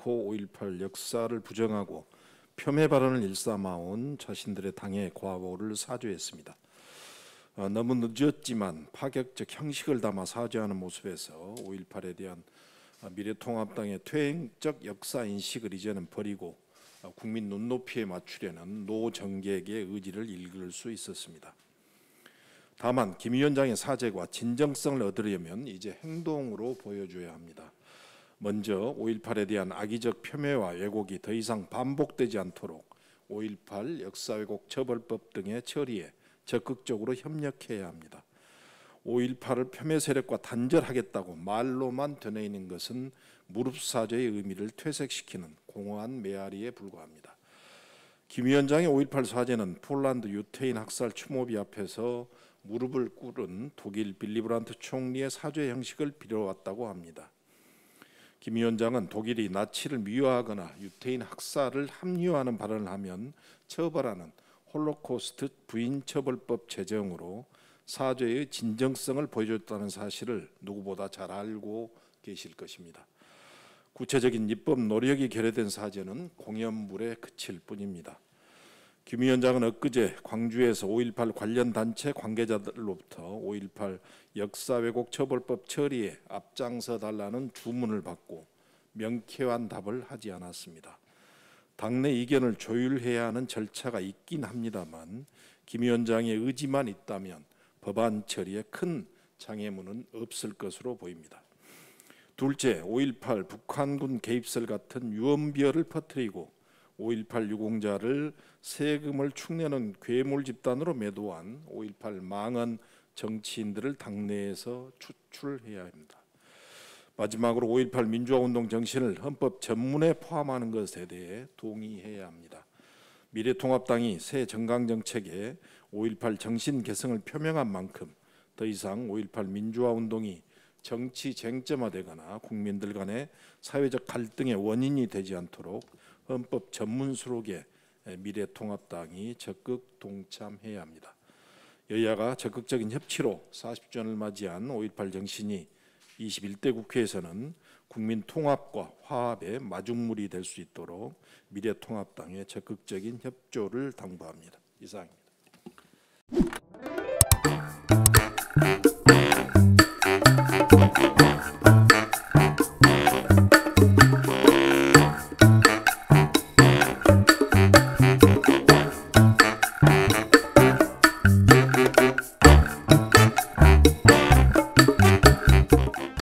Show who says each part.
Speaker 1: 고 5.18 역사를 부정하고 폄훼 발언을 일삼아온 자신들의 당의 과오를 사죄했습니다. 어, 너무 늦었지만 파격적 형식을 담아 사죄하는 모습에서 5.18에 대한 어, 미래통합당의 퇴행적 역사 인식을 이제는 버리고 어, 국민 눈높이에 맞추려는 노정객의 의지를 읽을 수 있었습니다. 다만 김 위원장의 사죄과 진정성을 얻으려면 이제 행동으로 보여줘야 합니다. 먼저 5.18에 대한 악의적 폄훼와 왜곡이 더 이상 반복되지 않도록 5.18 역사왜곡 처벌법 등의 처리에 적극적으로 협력해야 합니다. 5.18을 폄훼 세력과 단절하겠다고 말로만 되뇌이는 것은 무릎사죄의 의미를 퇴색시키는 공허한 메아리에 불과합니다. 김 위원장의 5.18 사제는 폴란드 유태인 학살 추모비 앞에서 무릎을 꿇은 독일 빌리브란트 총리의 사죄 형식을 빌어왔다고 합니다. 김 위원장은 독일이 나치를 미워하거나 유태인 학살을 합류하는 발언을 하면 처벌하는 홀로코스트 부인처벌법 제정으로 사죄의 진정성을 보여줬다는 사실을 누구보다 잘 알고 계실 것입니다. 구체적인 입법 노력이 결여된 사죄는 공연물에 그칠 뿐입니다. 김 위원장은 엊그제 광주에서 5.18 관련 단체 관계자들로부터 5.18 역사 왜곡 처벌법 처리에 앞장서 달라는 주문을 받고 명쾌한 답을 하지 않았습니다. 당내 이견을 조율해야 하는 절차가 있긴 합니다만 김 위원장의 의지만 있다면 법안 처리에 큰 장애물은 없을 것으로 보입니다. 둘째, 5.18 북한군 개입설 같은 유언비어를 퍼뜨리고 5.18 유공자를 세금을 축내는 괴물 집단으로 매도한 5.18 망한 정치인들을 당내에서 추출해야 합니다. 마지막으로 5.18 민주화운동 정신을 헌법 전문에 포함하는 것에 대해 동의해야 합니다. 미래통합당이 새 정강정책에 5.18 정신 개성을 표명한 만큼 더 이상 5.18 민주화운동이 정치 쟁점화되거나 국민들 간의 사회적 갈등의 원인이 되지 않도록 헌법 전문 수록에 미래통합당이 적극 동참해야 합니다. 여야가 적극적인 협치로 40주년을 맞이한 5.18 정신이 21대 국회에서는 국민 통합과 화합의 마중물이 될 수 있도록 미래통합당의 적극적인 협조를 당부합니다. 이상입니다.